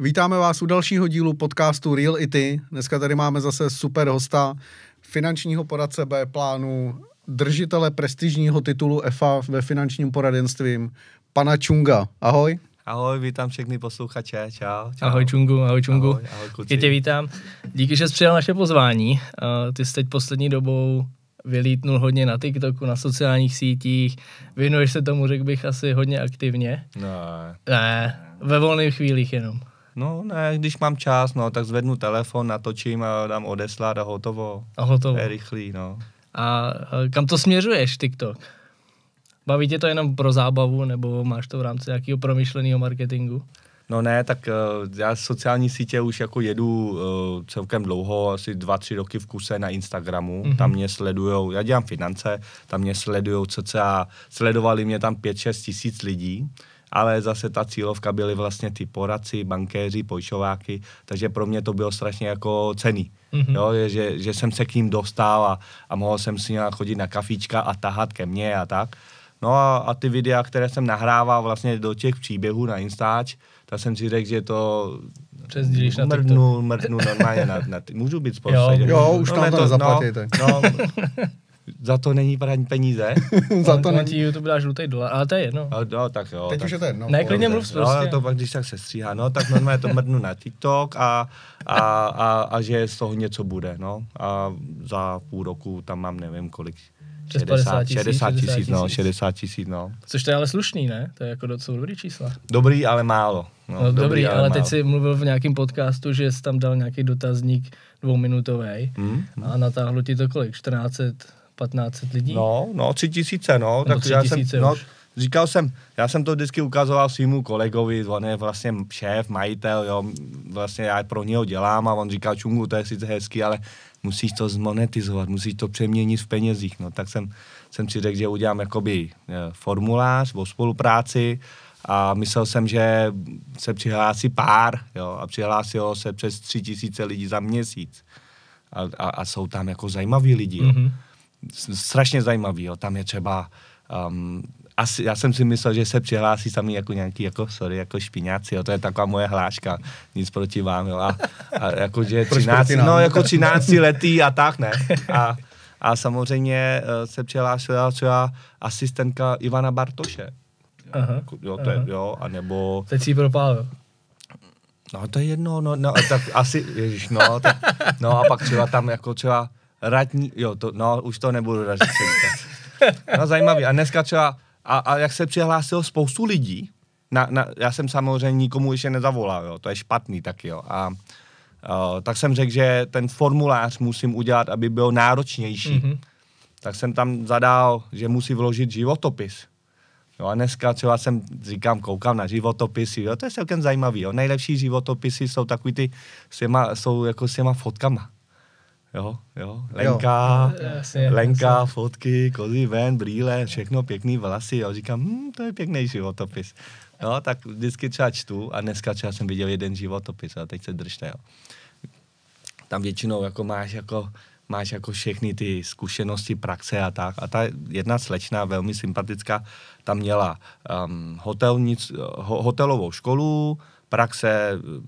Vítáme vás u dalšího dílu podcastu Real IT. Dneska tady máme zase super hosta, finančního poradce B plánu, držitele prestižního titulu FA ve finančním poradenství, pana Čunga. Ahoj. Ahoj, vítám všechny posluchače, čau. čau. Ahoj Čungu, ahoj Čungu. Ahoj, ahoj Tě, vítám. Díky, že jsi přijal naše pozvání. Uh, ty jsi teď poslední dobou vylítnul hodně na TikToku, na sociálních sítích, věnuješ se tomu, řekl bych, asi hodně aktivně. No. Ne, ve volných chvílích jenom. No ne, když mám čas, no, tak zvednu telefon, natočím a dám odeslat a hotovo. A hotovo. Je rychlý, no. A kam to směřuješ, TikTok? Baví tě to jenom pro zábavu, nebo máš to v rámci nějakého promyšleného marketingu? No ne, tak uh, já sociální sítě už jako jedu uh, celkem dlouho, asi dva, tři roky v kuse na Instagramu, mm-hmm. tam mě sledujou, já dělám finance, tam mě sledujou cca, sledovali mě tam 5-6 tisíc lidí, ale zase ta cílovka byly vlastně ty poradci, bankéři, pojišováky, takže pro mě to bylo strašně jako cený. Mm-hmm. Jo, že, že jsem se k ním dostal a, a mohl jsem si chodit na kafička a tahat ke mně a tak. No a, a ty videa, které jsem nahrával vlastně do těch příběhů na Instač, tak jsem si řekl, že to Přezdílíš na TikTok. Mrdnu, normálně na, na ty. Můžu být spolu. Jo, jo, už no, tam no to, to No, no, za to není praní peníze. za to není. Ti YouTube dá žlutý dolar, ale to je jedno. No, no tak jo. Teď tak... už je to jedno. Ne, klidně mluv prostě. No, to pak, když tak se stříhá, no, tak normálně to mrdnu na TikTok a, a, a, a, že z toho něco bude, no. A za půl roku tam mám nevím kolik. 60 tisíc, 60 tisíc, no, 60 tisíc, no. Což to je ale slušný, ne? To je jako, docela dobrý čísla. Dobrý, ale málo. No, no dobrý, dobrý, ale, ale teď si mluvil v nějakém podcastu, že jsi tam dal nějaký dotazník dvouminutový hmm? a natáhlo ti to kolik? 1400 1500 lidí? No, no, 3000, no. Nebo tak tři já jsem, no, říkal jsem, já jsem to vždycky ukazoval svýmu kolegovi, on je vlastně šéf, majitel, jo, vlastně já pro něho dělám a on říkal, čungu, to je sice hezký, ale musíš to zmonetizovat, musíš to přeměnit v penězích, no, tak jsem, jsem si řekl, že udělám jakoby eh, formulář o spolupráci a myslel jsem, že se přihlásí pár, jo, a přihlásilo se přes tři tisíce lidí za měsíc. A, a, a jsou tam jako zajímaví lidi, jo. Mm-hmm strašně zajímavý, jo. tam je třeba um, asi, já jsem si myslel, že se přihlásí sami jako nějaký, jako sorry, jako špiňáci, jo, to je taková moje hláška, nic proti vám, jo, a, a jako, že 13, no, jako 13 letý a tak, ne, a, a samozřejmě uh, se přihlásila třeba asistentka Ivana Bartoše, aha, jako, jo, to aha. je, jo, anebo... Teď si propál, propálil. No, to je jedno, no, no tak asi, ježiš, no, tak, no a pak třeba tam jako třeba radní, jo, to, no, už to nebudu radši No, zajímavý. A dneska třeba, a, a jak se přihlásilo spoustu lidí, na, na, já jsem samozřejmě nikomu ještě nezavolal, jo, to je špatný taky, jo. A, Uh, tak jsem řekl, že ten formulář musím udělat, aby byl náročnější. Mm-hmm. Tak jsem tam zadal, že musí vložit životopis. Jo a dneska třeba jsem, říkám, koukám na životopisy, jo, to je celkem zajímavý, jo. Nejlepší životopisy jsou takový ty, s těma, jsou jako s těma fotkama. Jo, jo. Lenka, jo. Jasně, Lenka jasně. fotky, kozy ven, brýle, všechno pěkný vlasy. Jo. Říkám, hm, to je pěkný životopis. Jo, tak vždycky třeba čtu a dneska třeba jsem viděl jeden životopis a teď se držte, jo. Tam většinou jako máš jako máš jako všechny ty zkušenosti, praxe a tak. A ta jedna slečna, velmi sympatická, tam měla um, hotelnic, ho, hotelovou školu, praxe um,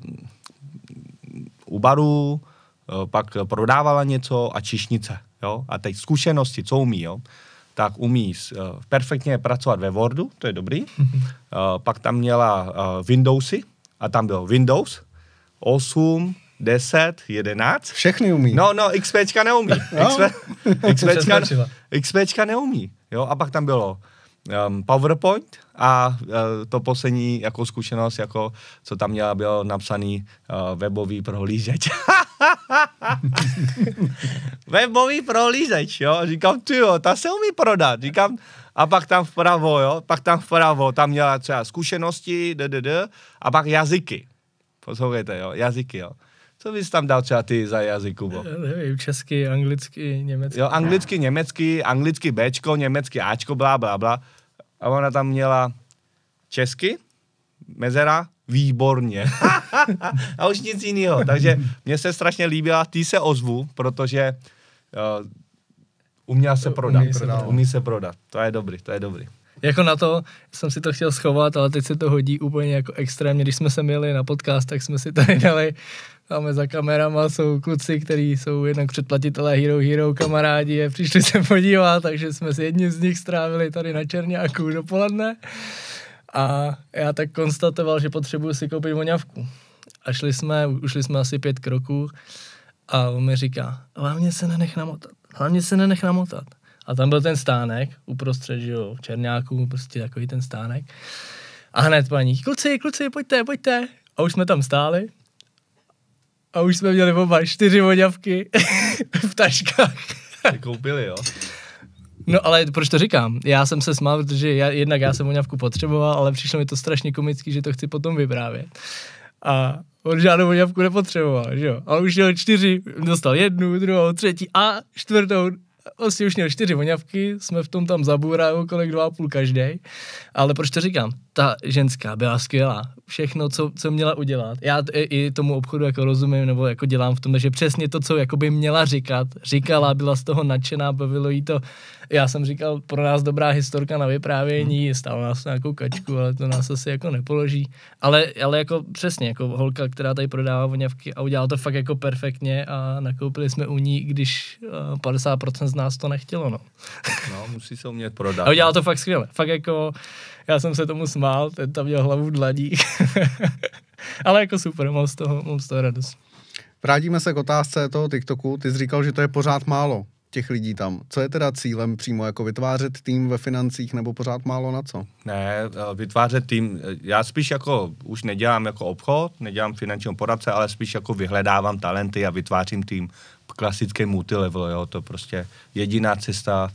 u baru, Eh, pak prodávala něco a čišnice. Jo? A teď zkušenosti, co umí, jo? tak umí eh, perfektně pracovat ve Wordu, to je dobrý. Mhm. Eh, pak tam měla Windowsy a tam byl Windows 8, 10, 11. Všechny umí. No, no, XPčka neumí. No. XP, XPčka, XPčka neumí. Jo? A pak tam bylo um, PowerPoint a uh, to poslední jako zkušenost, jako co tam měla, bylo napsaný uh, webový prohlížeč. Webový prohlížeč, jo. Říkám, ty jo, ta se umí prodat. Říkám, a pak tam vpravo, jo, pak tam vpravo, tam měla třeba zkušenosti, d, a pak jazyky. Poslouchejte, jo, jazyky, jo. Co bys tam dal třeba ty za jazyku? Bo? Nevím, česky, anglicky, německy. Jo, anglicky, německy, anglicky Bčko, německy Ačko, blá, blá, blá. A ona tam měla česky, mezera, výborně. a už nic jiného. Takže mně se strašně líbila, ty se ozvu, protože uh, uměla se prodat. Umí se, prodat. umí se prodat. To je dobrý, to je dobrý. Jako na to jsem si to chtěl schovat, ale teď se to hodí úplně jako extrémně. Když jsme se měli na podcast, tak jsme si tady dali Máme za kamerama jsou kluci, kteří jsou jednak předplatitelé Hero Hero kamarádi, je přišli se podívat, takže jsme s jedním z nich strávili tady na Černáku dopoledne. A já tak konstatoval, že potřebuju si koupit voňavku. A šli jsme, ušli jsme asi pět kroků a on mi říká, hlavně se nenech namotat, hlavně se nenech namotat. A tam byl ten stánek, uprostřed, že jo, černáků, prostě takový ten stánek. A hned paní, kluci, kluci, pojďte, pojďte. A už jsme tam stáli. A už jsme měli oba čtyři voňavky v taškách. Koupili, jo? No ale proč to říkám? Já jsem se smál, protože já, jednak já jsem voňavku potřeboval, ale přišlo mi to strašně komický, že to chci potom vyprávět. A on žádnou voňavku nepotřeboval, že jo? A už měl čtyři, dostal jednu, druhou, třetí a čtvrtou vlastně už měl čtyři voňavky, jsme v tom tam zabůrali okolo dva a půl každý. Ale proč to říkám? Ta ženská byla skvělá. Všechno, co, co měla udělat. Já t- i tomu obchodu jako rozumím, nebo jako dělám v tom, že přesně to, co jako by měla říkat, říkala, byla z toho nadšená, bavilo jí to já jsem říkal, pro nás dobrá historka na vyprávění, hmm. stalo nás nějakou kačku, ale to nás asi jako nepoloží. Ale, ale jako přesně, jako holka, která tady prodává voněvky a udělala to fakt jako perfektně a nakoupili jsme u ní, když 50% eh, z nás to nechtělo, no. No, musí se umět prodat. A udělala no. to fakt skvěle. Fakt jako, já jsem se tomu smál, ten tam měl hlavu v ale jako super, mám z toho, mám z toho radost. Vrátíme se k otázce toho TikToku. Ty jsi říkal, že to je pořád málo těch lidí tam. Co je teda cílem přímo, jako vytvářet tým ve financích nebo pořád málo na co? Ne, eh, vytvářet tým, eh, já spíš jako už nedělám jako obchod, nedělám finančního poradce, ale spíš jako vyhledávám talenty a vytvářím tým klasické multilevel, jo, to prostě jediná cesta,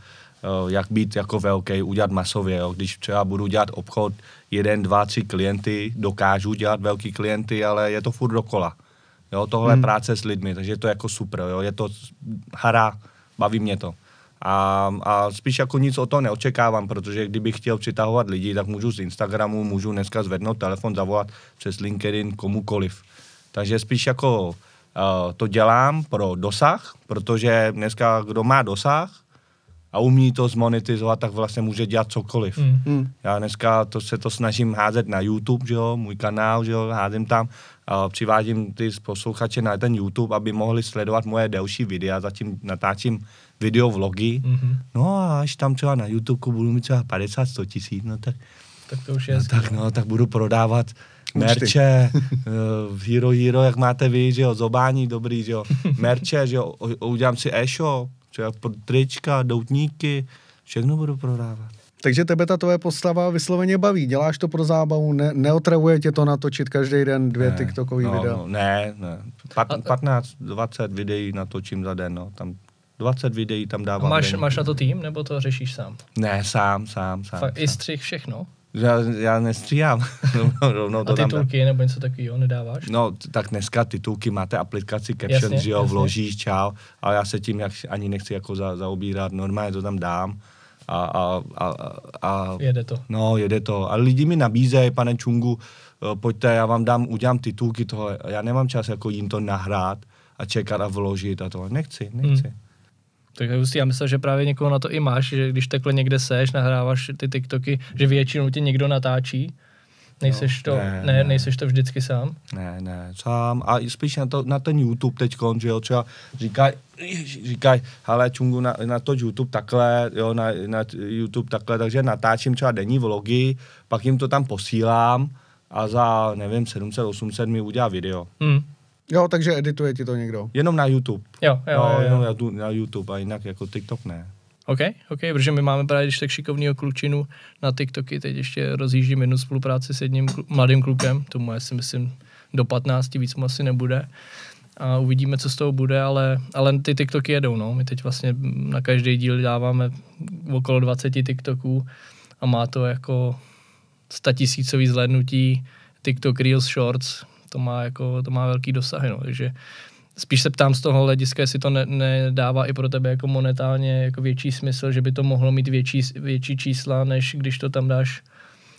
eh, jak být jako velký, udělat masově, jo. když třeba budu dělat obchod jeden, dva, tři klienty, dokážu dělat velký klienty, ale je to furt dokola. Jo, tohle hmm. práce s lidmi, takže je to jako super, jo. je to hra, baví mě to. A, a spíš jako nic o to neočekávám, protože kdybych chtěl přitahovat lidi, tak můžu z Instagramu, můžu dneska zvednout telefon, zavolat přes LinkedIn komukoliv. Takže spíš jako uh, to dělám pro dosah, protože dneska kdo má dosah a umí to zmonetizovat, tak vlastně může dělat cokoliv. Mm. mm. Já dneska to, se to snažím házet na YouTube, že jo, můj kanál, že jo, házím tam přivádím ty posluchače na ten YouTube, aby mohli sledovat moje delší videa, zatím natáčím vlogy, mm-hmm. no a až tam třeba na YouTube budu mít třeba 50-100 tisíc, no tak tak to už no je. No, tak no, tak budu prodávat merče, uh, Hero Hero, jak máte vy, že jo, zobání dobrý, že jo, merče, že jo, udělám si e-shop, třeba trička, doutníky, všechno budu prodávat. Takže tebe ta tvoje postava vysloveně baví. Děláš to pro zábavu, ne, neotravuje tě to natočit každý den dvě ne, TikTokový no, videa? No, ne, ne. Pat, 15, 20 videí natočím za den, no. Tam 20 videí tam dávám. A máš, den. máš na to tým, nebo to řešíš sám? Ne, sám, sám, sám. Fakt, sám. i střih všechno? Já, já nestříhám. Rovnou to a titulky tam... nebo něco takového nedáváš? No, tak dneska titulky máte aplikaci Caption, že jo, vložíš, čau, ale já se tím jak, ani nechci jako za, zaobírat, normálně to tam dám a, a, a, a jede to. No, jede to. A lidi mi nabízejí, pane Čungu, eh, pojďte, já vám dám, udělám titulky toho. Já nemám čas jako jim to nahrát a čekat a vložit a to. Nechci, hmm. nechci. Hmm. Tak Já myslím, že právě někoho na to i máš, že když takhle někde seš, nahráváš ty TikToky, že většinou ti někdo natáčí Nejseš, no. to, ne, ne, nejseš to vždycky sám? Ne, ne, sám. A spíš na, to, na ten YouTube teď, že jo, třeba říkaj, říkaj, hele, čungu, na, na to YouTube takhle, jo, na, na YouTube takhle, takže natáčím třeba denní vlogy, pak jim to tam posílám a za, nevím, 700-800 mi udělá video. Hmm. Jo, takže edituje ti to někdo? Jenom na YouTube. Jo, jo, no, jo, jo. Jenom na YouTube a jinak jako TikTok ne. OK, OK, protože my máme právě když tak šikovného klučinu na TikToky, teď ještě rozjíždím jednu spolupráci s jedním klu- mladým klukem, tomu já si myslím do 15, víc mu asi nebude. A uvidíme, co z toho bude, ale, ale ty TikToky jedou, no. My teď vlastně na každý díl dáváme okolo 20 TikToků a má to jako statisícový zhlédnutí TikTok Reels Shorts, to má, jako, to má velký dosah, no. Takže spíš se ptám z toho hlediska, jestli to ne, nedává i pro tebe jako monetálně jako větší smysl, že by to mohlo mít větší, větší čísla, než když to tam dáš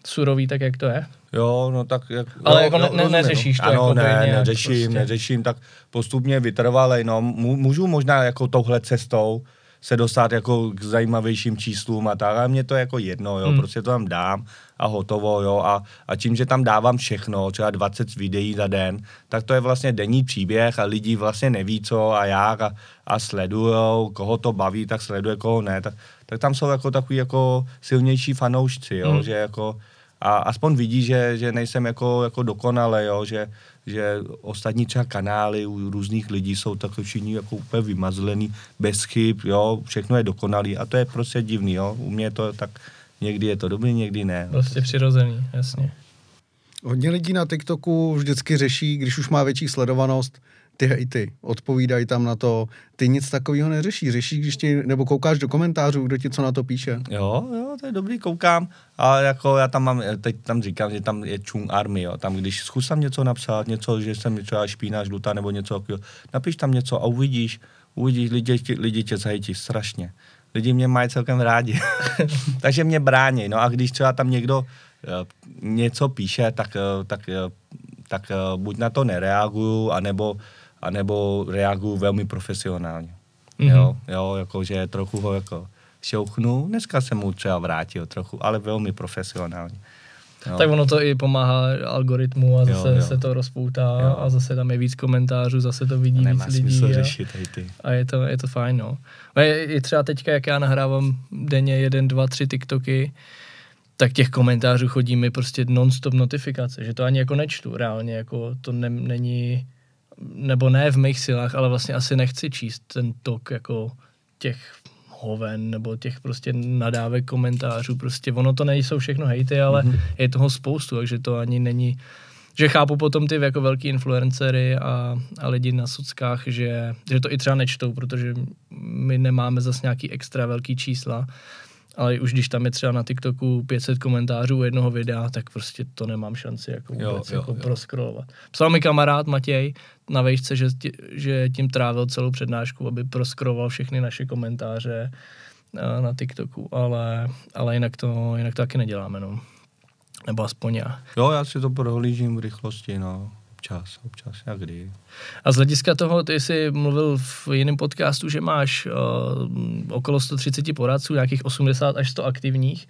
surový, tak jak to je? Jo, no tak... Jak, Ale jo, jako ne, ne, no. neřešíš to? Ano, jako ne, nějak, neřeším, prostě. neřeším, tak postupně vytrvalej, no, můžu možná jako touhle cestou, se dostat jako k zajímavějším číslům a tak, ale mě to je jako jedno, jo, hmm. prostě to tam dám a hotovo, jo, a, a tím, že tam dávám všechno, třeba 20 videí za den, tak to je vlastně denní příběh a lidi vlastně neví co a jak a, a sledujou, koho to baví, tak sleduje, koho ne, tak, tak tam jsou jako takový jako silnější fanoušci, jo, hmm. že jako a aspoň vidí, že, že nejsem jako, jako dokonale, jo, že, že ostatní třeba kanály u různých lidí jsou tak všichni jako úplně vymazlený, bez chyb, jo, všechno je dokonalý a to je prostě divný, jo. U mě to tak, někdy je to dobrý, někdy ne. Prostě přirozený, jasně. Hodně lidí na TikToku vždycky řeší, když už má větší sledovanost, ty hejty, odpovídají tam na to, ty nic takového neřešíš, řešíš, když ti, nebo koukáš do komentářů, kdo ti co na to píše. Jo, jo, to je dobrý, koukám, a jako já tam mám, teď tam říkám, že tam je Chung army, jo, tam když zkusám něco napsat, něco, že jsem třeba špína, žlutá nebo něco, takového, napiš tam něco a uvidíš, uvidíš, lidi, lidi tě zajítí strašně. Lidi mě mají celkem rádi, takže mě brání, no a když třeba tam někdo eh, něco píše, tak, eh, tak, eh, tak buď na to nereaguju, anebo anebo reaguju velmi profesionálně. Mm-hmm. Jo, jo, jakože trochu ho jako šouchnu, dneska jsem mu třeba vrátil trochu, ale velmi profesionálně. Jo. Tak ono to i pomáhá algoritmu a zase jo, jo. se to rozpoutá jo. a zase tam je víc komentářů, zase to vidí Nemá víc lidí. Nemá řešit a, ty. a je to, je to fajn, no. A je, je třeba teďka, jak já nahrávám denně jeden, dva, tři TikToky, tak těch komentářů chodí mi prostě non-stop notifikace, že to ani jako nečtu reálně, jako to ne, není nebo ne v mých silách, ale vlastně asi nechci číst ten tok jako těch hoven nebo těch prostě nadávek komentářů. Prostě ono to nejsou všechno hejty, ale mm-hmm. je toho spoustu, takže to ani není že chápu potom ty jako velký influencery a, a lidi na sockách, že, že to i třeba nečtou, protože my nemáme zase nějaký extra velký čísla, ale už když tam je třeba na TikToku 500 komentářů jednoho videa, tak prostě to nemám šanci jako vůbec jo, jo, jako jo. proskrolovat. Psal mi kamarád Matěj na vejšce, že, že tím trávil celou přednášku, aby proskroloval všechny naše komentáře na, eh, na TikToku, ale, ale jinak, to, jinak to taky neděláme, no. Nebo aspoň já. Jo, já si to prohlížím v rychlosti, no občas, občas, jak kdy. A z hlediska toho, ty jsi mluvil v jiném podcastu, že máš uh, okolo 130 poradců, nějakých 80 až 100 aktivních.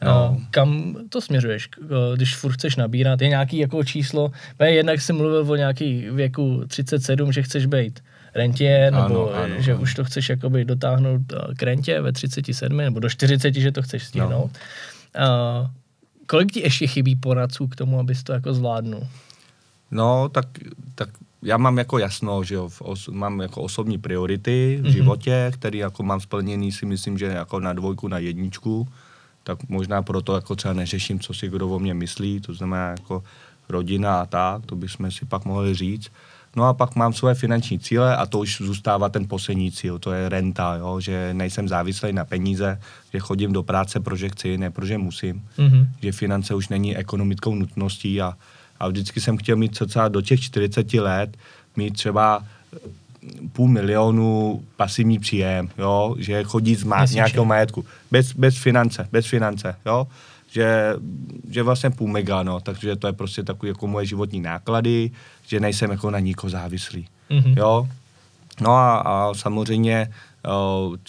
Eh, no. Uh, kam to směřuješ, eh, když furt chceš nabírat? Je nějaký jako číslo? Jednak jsi mluvil o nějaký věku 37, že chceš být rentě, nebo ano, ano, že ano. už to chceš jakoby dotáhnout k rentě ve 37, nebo do 40, že to chceš stihnout. No. Uh, kolik ti ještě chybí poradců k tomu, abys to jako zvládnul? No, tak, tak já mám jako jasno, že jo, os, mám jako osobní priority v mm-hmm. životě, který jako mám splněný si myslím, že jako na dvojku, na jedničku, tak možná proto jako třeba neřeším, co si kdo o mě myslí, to znamená jako rodina a tak, to bychom si pak mohli říct. No a pak mám svoje finanční cíle a to už zůstává ten poslední cíl, to je renta, jo? že nejsem závislý na peníze, že chodím do práce, protože chci, ne protože musím, mm-hmm. že finance už není ekonomickou nutností a a vždycky jsem chtěl mít cca do těch 40 let, mít třeba eh, půl milionu pasivní příjem, jo, že chodí z má- nějakého majetku, bez, bez finance, bez finance, jo, že, že vlastně půl mega, no, takže to je prostě takový jako moje životní náklady, že nejsem jako na nikoho závislý, mm-hmm. jo. No a, a samozřejmě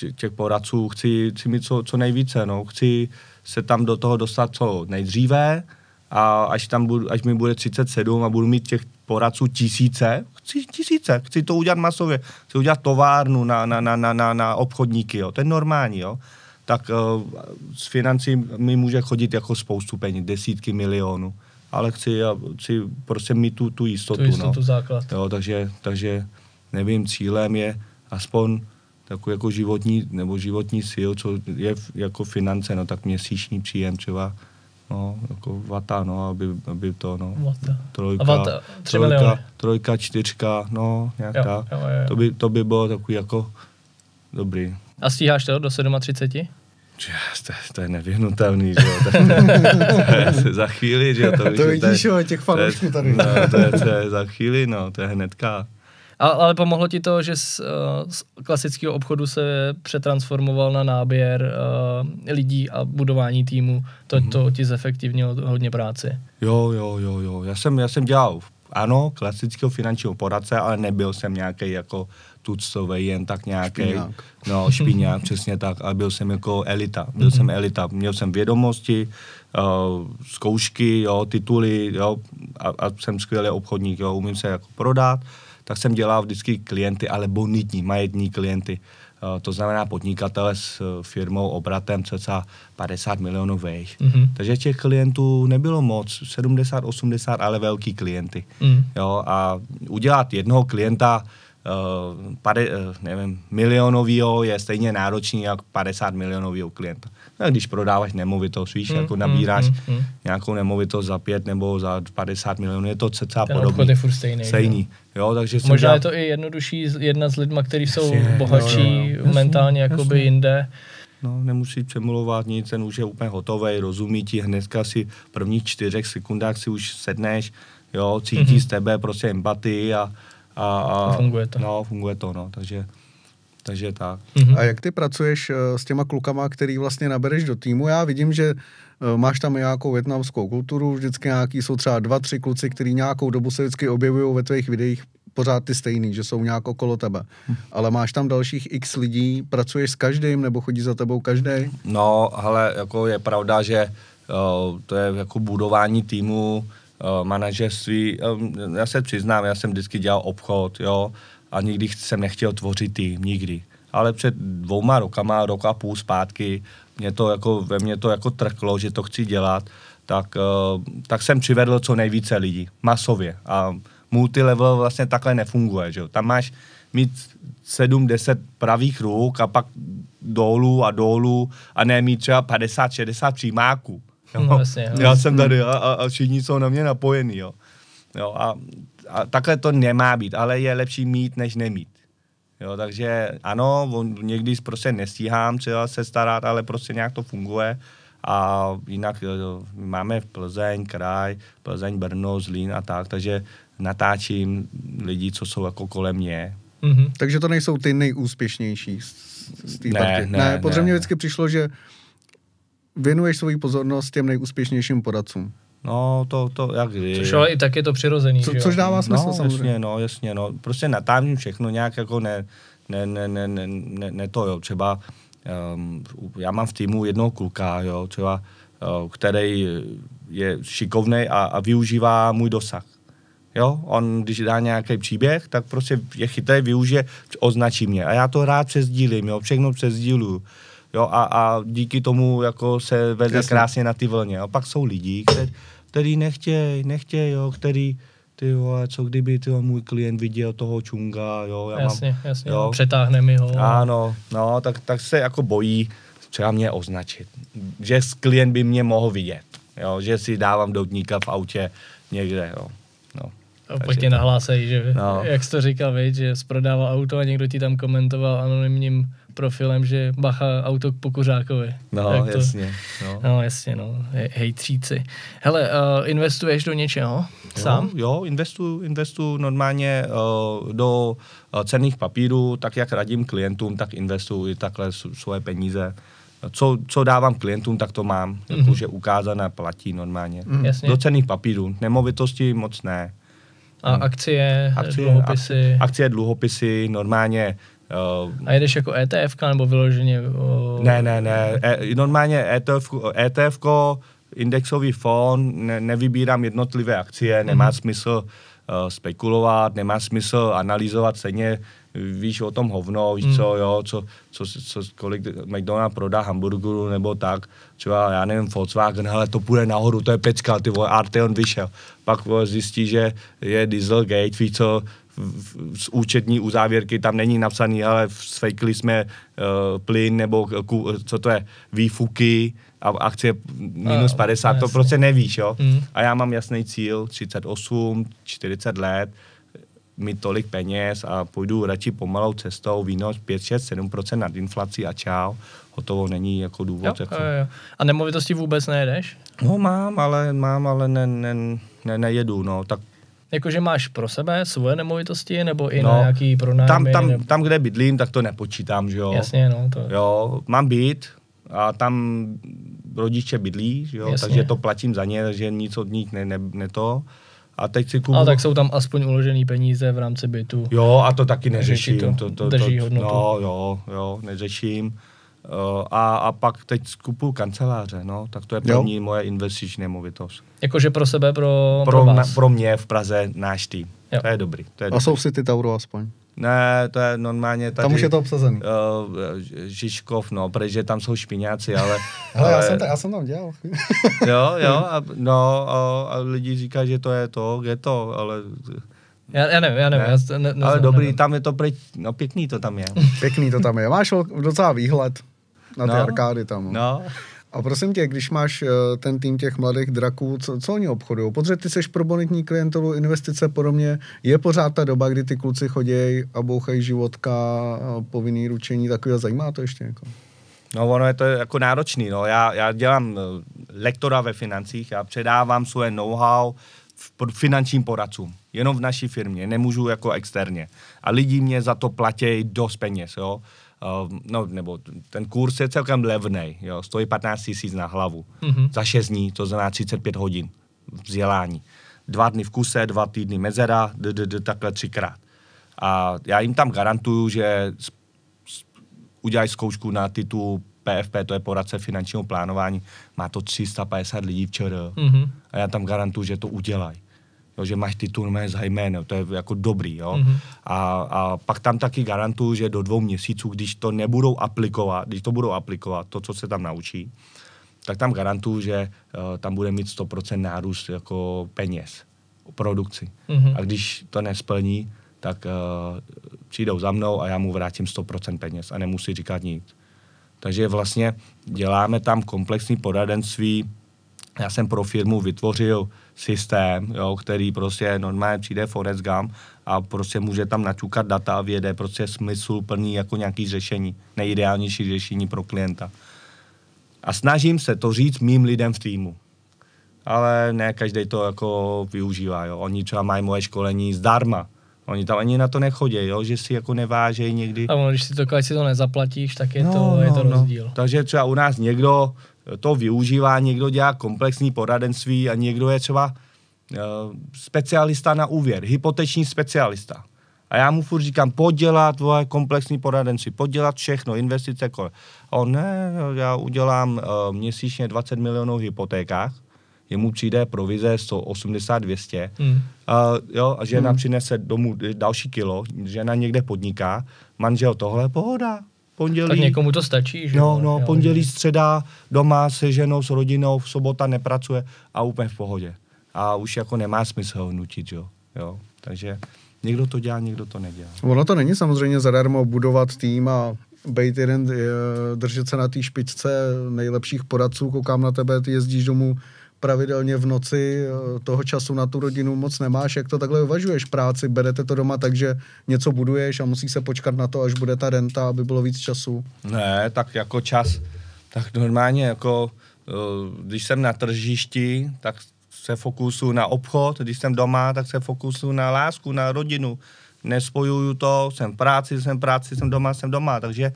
eh, těch poradců chci, chci mít co, co nejvíce, no, chci se tam do toho dostat co nejdříve, a až, tam budu, až mi bude 37 a budu mít těch poradců tisíce, chci tisíce, chci to udělat masově, chci udělat továrnu na, na, na, na, na, na obchodníky, jo. to je normální, jo. tak uh, s financí mi může chodit jako spoustu peněz, desítky milionů, ale chci, eh, chci prostě mít tu, tu jistotu. Tu jistotu no. základ. Jo, takže, takže nevím, cílem je aspoň takový jako životní, nebo životní síl, co je jako finance, no tak měsíční příjem třeba no, jako vata, no, aby, aby to, no. Vata. Trojka, vata, trojka, trojka, čtyřka, no, nějak jo, tak. Jo, jo, jo. To, by, to by bylo takový jako dobrý. A stíháš to do 37? To, to je nevyhnutelný, že jo. za chvíli, že jo. To, to vidíš, jo, těch fanoušků tady. No, to, je, to je za chvíli, no, to je hnedka. A, ale pomohlo ti to, že z, eh, z klasického obchodu se přetransformoval na náběr uh, lidí a budování týmu. To, mm-hmm. to ti zefektivnilo hodně práci. Jo, jo, jo, jo. Já jsem, já jsem dělal, ano, klasického finančního poradce, ale nebyl jsem nějaký jako tucový, jen tak nějaký. No, špíňák, přesně tak. A byl jsem jako elita. Byl mm-hmm. jsem mhm. elita. Měl jsem vědomosti, uh, zkoušky, jo, tituly, jo, a, a jsem skvělý obchodník, jo, umím se jako prodat. Uh, tak jsem dělal vždycky klienty, ale bonitní, majetní klienty. Eh, to znamená podnikatele s eh, firmou, obratem cca 50 milionů vejch. Mm-hmm. Takže těch klientů nebylo moc, 70, 80, ale velký klienty. Mm. Jo, a udělat jednoho klienta Eh, pade, eh, nevím, milionovýho je stejně náročný jak 50 milionovýho klienta. No, když prodáváš nemovitost, víš, mm, jako hmm, nabíráš mm, mm, nějakou nemovitost za 5 nebo za 50 milionů, je to cca Ten podobný. Ten je furt stejný. stejný. Jo? takže Možná dělal... je to i jednodušší jedna s lidma, kteří jsou je, no, bohatší jo, jo, jo. mentálně jasný, jakoby jasný. jinde. No, nemusí přemluvat nic, ten už je úplně hotový, rozumí ti, hnedka si v prvních čtyřech sekundách si už sedneš, jo, cítí mm-hmm. z tebe prostě empatii a a, a funguje to. No, funguje to, no, takže... Takže tak. Mm-hmm. A jak ty pracuješ eh, s těma klukama, který vlastně nabereš do týmu? Já vidím, že eh, máš tam nějakou větnamskou kulturu, vždycky nějaký jsou třeba dva, tři kluci, který nějakou dobu se vždycky objevují ve tvých videích pořád ty stejný, že jsou nějak okolo tebe. Hm. Ale máš tam dalších x lidí, pracuješ s každým nebo chodí za tebou každý? No, ale jako je pravda, že uh, to je jako budování týmu, Eh, manažerství. Já se přiznám, já jsem vždycky dělal obchod, jo, a nikdy jsem nechtěl tvořit tým, nikdy. Ale před dvouma rokama, rok a půl zpátky, mě to jako, ve mně to jako trklo, že to chci dělat, tak, eh, tak jsem přivedl co nejvíce lidí, masově. A multilevel vlastně takhle nefunguje, že jo. Tam máš mít 7-10 pravých ruk a pak dolů a dolů a ne mít třeba 50-60 přímáků. Jo. No, vlastně, já jsem tady a, a všichni jsou na mě napojený. Jo. Jo, a, a takhle to nemá být, ale je lepší mít, než nemít. Jo, takže ano, on, někdy prostě nestíhám třeba se starat, ale prostě nějak to funguje. A jinak jo, máme v Plzeň, kraj, Plzeň, Brno, Zlín a tak, takže natáčím lidi, co jsou jako kolem mě. Mm-hmm. Takže to nejsou ty nejúspěšnější z, z té ne, Ne, ne, ne, ne. vždycky přišlo, že věnuješ svoji pozornost těm nejúspěšnějším poradcům. No, to, to jak kdy. Což ale i tak je to přirozený. Co, což dává smysl no, samozřejmě. Jasně, no, jasně, no. Prostě natámím všechno nějak jako ne, ne, ne, ne, ne, ne, ne to, jo. Třeba um, já mám v týmu jednoho kluka, jo, třeba, uh, který je šikovný a, a využívá můj dosah. Jo, on když dá nějaký příběh, tak prostě je chytrý, využije, označí mě. A já to rád přezdílím, jo, všechno přezdíluju jo, a, a díky tomu jako se vede Jasně. krásně na ty vlně. A pak jsou lidi, kteří který nechtějí, nechtějí, jo, který ty vole, co kdyby ty můj klient viděl toho čunga, jo, já jasně, mám, jasně, jo. No, přetáhne mi ho. Ano, no, tak, tak se jako bojí třeba mě označit, že klient by mě mohl vidět, jo, že si dávám doutníka v autě někde, jo. No. A pak tě nahlásej, že no. jak jsi to říkal, víc, že prodával auto a někdo ti tam komentoval anonymním profilem, že bacha auto po pokořákovi. No, to, jasně. No. no, jasně, no. Hejtříci. Hele, uh, investuješ do něčeho sám? Jo, jo investuju, investu normálně uh, do uh, eh, cených papírů, tak jak radím klientům, tak investuju i takhle svoje peníze co, co dávám klientům, tak to mám. Mm-hmm. Jakože ukázané platí normálně. Mm. Jasně. Do cených papírů. Nemovitosti moc ne. A akcie, akcie dluhopisy? Akcie, akcie, dluhopisy, normálně Uh, a jedeš jako ETF nebo vyloženě? Uh... Ne, ne, ne. E, normálně ETF, ETF indexový fond, ne, nevybírám jednotlivé akcie, nemá mm-hmm. smysl uh, spekulovat, nemá smysl analyzovat ceně, víš o tom hovno, víš mm. co, jo, co, co, co, kolik McDonald prodá hamburgeru nebo tak, třeba já nevím, Volkswagen, ale to půjde nahoru, to je pecka, ty vole, Arteon vyšel. Pak vole, zjistí, že je Dieselgate, víš co, z účetní uzávěrky tam není napsaný, ale sfejkli jsme uh, plyn nebo ku, co to je, výfuky a akcie minus 50, eh, to prostě nevíš, jo. Mm. A já mám jasný cíl, 38, 40 let, mi tolik peněz a půjdu radši pomalou cestou, výnos 5, 6, 7% nad inflací a čau, hotovo není jako důvod. Jo, jako... Jo, jo. A nemovitosti vůbec nejedeš? No mám, ale mám, ale ne, ne, ne, nejedu, no, tak Jakože máš pro sebe svoje nemovitosti nebo i no, na nějaký pronájmy? Tam, tam, nebo... tam, kde bydlím, tak to nepočítám, že jo? Jasně, no. To... Jo, mám byt a tam rodiče bydlí, že jo? Jasně. takže to platím za ně, takže nic od nich ne, ne, ne to. A teď si kupu... A tak jsou tam aspoň uložený peníze v rámci bytu. Jo, a to taky neřeším. To, to, to, to, to, hodnotu. No, jo, jo, neřeším. Eh, a, a pak teď skupu kanceláře, no, tak to je první jo. moje investiční nemovitost. Jakože pro sebe, pro, pro, pro vás? Na, pro mě v Praze náš tým. Jo. To je dobrý. To je a dobrý. jsou si ty Tauro aspoň? Ne, to je normálně tady... Tam už je to obsazený. Uh, Žižkov, no, protože tam jsou špiňáci, ale... Hele, ale... Já, jsem ta, já jsem tam dělal. jo, jo, a, no, a, a lidi říkají, že to je to, je to, ale já, já nevím, já nevím. Ne? Já ne, neznam, Ale dobrý, nevím. tam je to pryč, no pěkný to tam je. Pěkný to tam je. Máš docela výhled na ty no, arkády tam. No. A prosím tě, když máš eh, ten tým těch mladých draků, co, co oni obchodují? Protože ty seš pro bonitní klientelu, investice podobně. Je pořád ta doba, kdy ty kluci chodějí a bouchají životka, povinný ručení, takové zajímá to ještě jako? No ono je to jako náročný, no. Já, já dělám eh, lektora ve financích, já předávám svoje know-how, finančním poradcům, jenom v naší firmě, nemůžu jako externě. A lidi mě za to platí dost peněz, jo. Uh, no, nebo ten kurz je celkem levný, jo, stojí 15 tisíc na hlavu mm-hmm. za 6 dní, to znamená 35 hodin vzdělání. Dva dny v kuse, dva týdny mezera, d, d, d, takhle třikrát. A já jim tam garantuju, že udělají zkoušku na titul PFP, to je poradce finančního plánování, má to 350 lidí v ČR. Mm-hmm. A já tam garantuju, že to udělají. Jo, že máš titul mé za jméno, to je jako dobrý. Jo? Mm-hmm. A, a pak tam taky garantuju, že do dvou měsíců, když to nebudou aplikovat, když to budou aplikovat, to, co se tam naučí, tak tam garantuju, že uh, tam bude mít 100% nárůst jako peněz produkci. Mm-hmm. A když to nesplní, tak uh, přijdou za mnou a já mu vrátím 100% peněz a nemusí říkat nic. Takže vlastně děláme tam komplexní poradenství. Já jsem pro firmu vytvořil systém, jo, který prostě normálně přijde Forest Gump a prostě může tam naťukat data a věde prostě smysl plný jako nějaký řešení, nejideálnější řešení pro klienta. A snažím se to říct mým lidem v týmu. Ale ne každý to jako využívá. Jo. Oni třeba mají moje školení zdarma, Oni tam ani na to nechodí, jo? že si jako nevážejí někdy. A když si to, když si to nezaplatíš, tak je, no, to, no, je to no. rozdíl. No. Takže třeba u nás někdo to využívá, někdo dělá komplexní poradenství a někdo je třeba uh, specialista na úvěr, hypoteční specialista. A já mu furt říkám, podělat tvoje komplexní poradenství, podělat všechno, investice, kole. A on, ne, já udělám uh, měsíčně 20 milionů v hypotékách, jemu přijde provize 180, 200, mm. a, jo, a žena mm. přinese domů další kilo, žena někde podniká, manžel tohle, pohoda, pondělí. Tak někomu to stačí, že No, no, jo, pondělí, středa, doma se ženou, s rodinou, v sobota nepracuje a úplně v pohodě. A už jako nemá smysl ho nutit, jo. jo. Takže někdo to dělá, někdo to nedělá. Ono to není samozřejmě zadarmo budovat tým a být jeden, eh, držet se na té špičce nejlepších poradců, koukám na tebe, ty jezdíš domů pravidelně v noci eh, toho času na tu rodinu moc nemáš, jak to takhle uvažuješ práci, berete to doma takže něco buduješ a musí se počkat na to, až bude ta renta, aby bylo víc času? Ne, tak jako čas, tak normálně jako, eh, když jsem na tržišti, tak se fokusu na obchod, když jsem doma, tak se fokusu na lásku, na rodinu. Nespojuju to, jsem v práci, jsem v práci, jsem doma, jsem doma, takže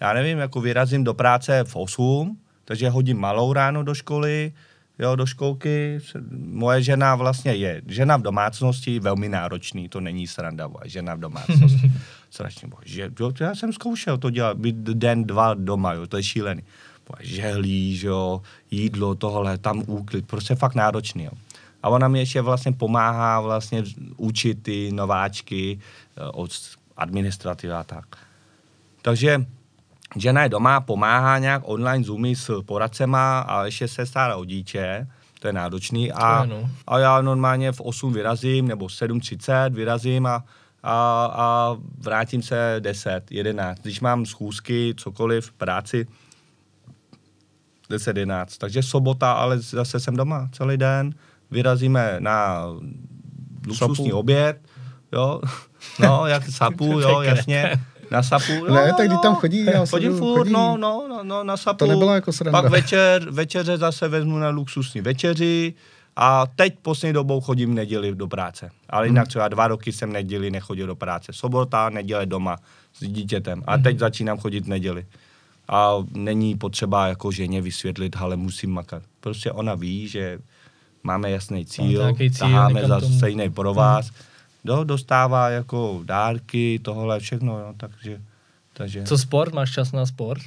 já nevím, jako vyrazím do práce v 8, takže hodím malou ráno do školy, jo, do školky. Moje žena vlastně je, žena v domácnosti velmi náročný, to není sranda, bo, žena v domácnosti. Strašně, bo, že, jo, já jsem zkoušel to dělat, být den, dva doma, jo, to je šílený. Bo, želí, že jo, jídlo, tohle, tam úklid, prostě fakt náročný, jo. A ona mi ještě vlastně pomáhá vlastně učit ty nováčky eh, od administrativa tak. Takže žena je doma, pomáhá nějak online Zoomy s poradcema a ještě se stará o dítě, to je náročný. A, ano. a já normálně v 8 vyrazím, nebo 7.30 vyrazím a, a, a vrátím se 10, 11. Když mám schůzky, cokoliv, práci, 10, 11. Takže sobota, ale zase jsem doma celý den. Vyrazíme na luxusní oběd, jo, no, jak sapu, jo, jasně. Na sapu? No, ne, tak když tam chodí. Já chodím furt, chodí. No, no, no, no, na sapu. To nebylo jako sranda. Pak večer, večeře zase vezmu na luxusní večeři a teď poslední dobou chodím neděli do práce. Ale hmm. jinak třeba dva roky jsem neděli nechodil do práce. Sobota, neděle doma s dítětem. A hmm. teď začínám chodit neděli. A není potřeba jako ženě vysvětlit, ale musím makat. Prostě ona ví, že máme jasný cíl, cíl taháme za stejný pro vás. Tak. Hmm do, dostává jako dárky, tohle všechno, no, takže, takže... Co sport? Máš čas na sport?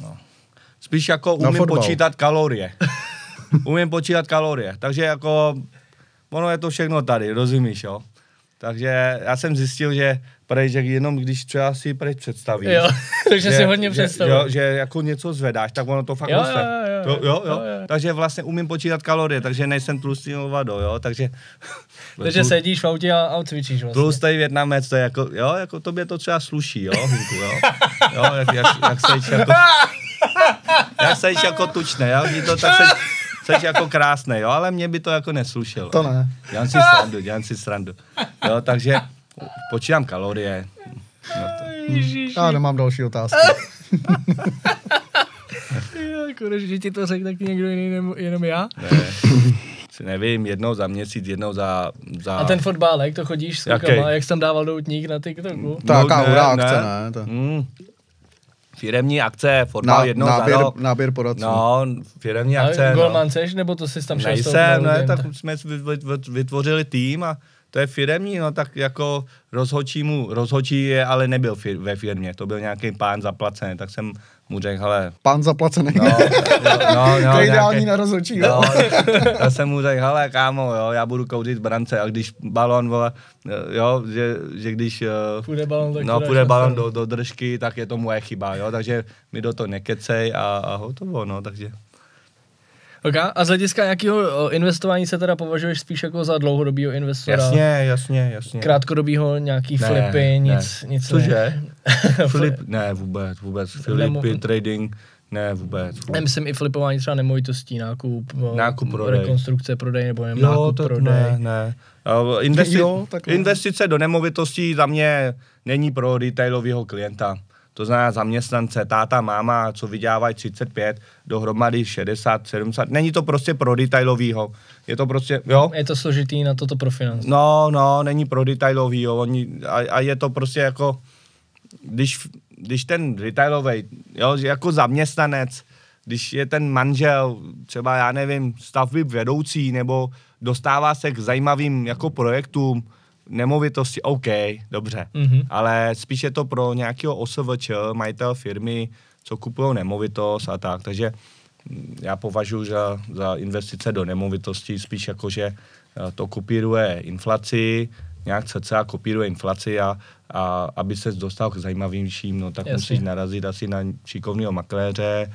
No. Spíš jako umím no, počítat kalorie. umím počítat kalorie, takže jako ono je to všechno tady, rozumíš, jo? Takže já jsem zjistil, že že jenom když třeba si prej představíš. Jo, takže že, si hodně představíš. Jo, že jako něco zvedáš, tak ono to fakt jo, roste. Jo jo, jo, jo, jo, jo. Takže vlastně umím počítat kalorie, takže nejsem tlustý vado, jo, takže... takže sedíš v autě a, a cvičíš vlastně. Tlustý větnamec, to je jako, jo, jako tobě to třeba sluší, jo, Hinku, jo. jo, jak, jak, jak sejš jako... jak sejš jako tučné, jo, Když to tak sejš, jsi jako krásný, jo, ale mě by to jako neslušelo. To ne. Dělám si srandu, dělám si srandu. Jo, takže počítám kalorie. No Ježiši. Já nemám další otázky. Konečně, jako, že ti to řekl tak někdo jiný, jenom já? Ne. Si nevím, jednou za měsíc, jednou za... za... A ten fotbálek, to chodíš s klukama, jak jsem dával doutník na TikToku? Mm. No, Taká no, ne, akce, ne? ne to... mm. Firemní akce, fotbal na, jednou náběr, za rok. Náběr poradců. No, firemní a akce. Golman no. seš, nebo to jsi tam šel? Nejsem, ne, tak jsme vytvořili tým a to je firemní, no tak jako rozhočí mu, rozhočí je, ale nebyl fir, ve firmě, to byl nějaký pán zaplacený, tak jsem mu řekl, hele... Pán zaplacený. No, no, no, no, to je ideální na rozhodčí. No, já jsem mu řekl, hele kámo, jo, já budu kouřit brance a když balon, vole, jo, že, že když... Eh, půjde balon, tak no, půjde balon do, do držky, tak je to moje chyba, jo, takže mi do toho nekecej a, a hotovo, no, takže... Okay. A z hlediska nějakého eh, investování se teda považuješ spíš jako za dlouhodobýho investora? Jasně, jasně, jasně. Krátkodobýho nějaký ne, flipy, nic, ne. nic Cože? Flip, ne, vůbec, vůbec. Flipy, Nemo... trading, ne, vůbec. vůbec. Ne, myslím i flipování třeba nemovitostí, nákup, eh, nákup prodej. rekonstrukce, prodej nebo nevím, jo, nákup, to, prodej. Ne, ne. Eh, investi- jo, investice do nemovitostí za mě není pro retailového klienta to znamená zaměstnance, táta, máma, co vydělávají 35, dohromady 60, 70. Není to prostě pro detailovýho. Je to prostě, jo? Je to složitý na toto pro finance. No, no, není pro detailovýho. Oni, a, a, je to prostě jako, když, když ten detailový, jo, jako zaměstnanec, když je ten manžel, třeba já nevím, stavby vedoucí, nebo dostává se k zajímavým jako projektům, nemovitosti, OK, dobře, mm-hmm. ale spíš je to pro nějakého osvč, majitel firmy, co kupují nemovitost a tak, takže mm, já považuji za, za investice do nemovitostí spíš jako, že eh, to kopíruje inflaci, nějak cca kopíruje inflaci a, a aby se dostal k zajímavějším, no tak Jasně. musíš narazit asi na šikovného makléře,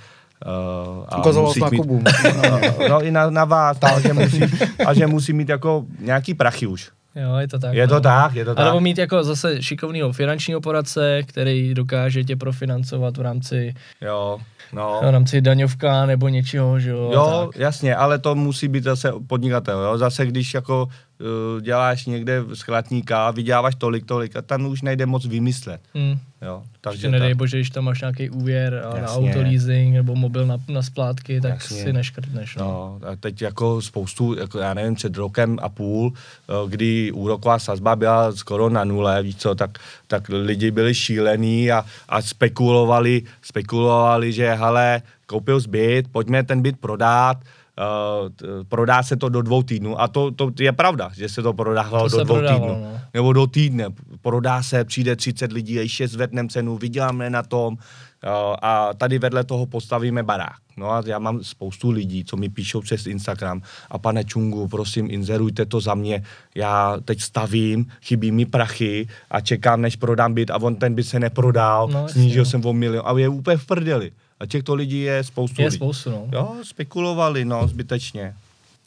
Uh, a Ukazoval musí na mít, Kubu. Uh, no i na, na vás, a že, musí, a že musí mít jako nějaký prachy už. Jo, je to tak. Je to no. tak, je to tak. A nebo mít jako zase šikovného finančního poradce, který dokáže tě profinancovat v rámci... Jo, no. V rámci daňovka nebo něčeho, že jo. Jo, tak. jasně, ale to musí být zase podnikatel, jo. Zase když jako Eh, děláš někde schlatníka, vyděláváš tolik, tolik a tam už nejde moc vymyslet. Hmm. Jo, takže Ještě nedej tak. bože, když tam máš nějaký úvěr Jasně. na auto leasing nebo mobil na, na splátky, tak Jasně. si neškrtneš. No. no. a teď jako spoustu, jako já nevím, před rokem a půl, eh, kdy úroková sazba byla skoro na nule, víš co, tak, tak lidi byli šílení a, a spekulovali, spekulovali, že hele, koupil zbyt, pojďme ten byt prodat, Eh, prodá se to do dvou týdnů a to, to je pravda, že se to prodávalo to do dvou prodávalo, týdnů. No. Nebo do týdne. Prodá se, přijde 30 lidí, ještě zvedneme cenu, vyděláme na tom eh, a tady vedle toho postavíme barák. No a já mám spoustu lidí, co mi píšou přes Instagram a pane Čungu, prosím, inzerujte to za mě, já teď stavím, chybí mi prachy a čekám, než prodám byt a on ten byt se neprodal, no, snížil no. jsem o milion a je úplně v prdeli. A těchto lidí je spoustu. Je lidí. spoustu, no. Jo, spekulovali, no, zbytečně.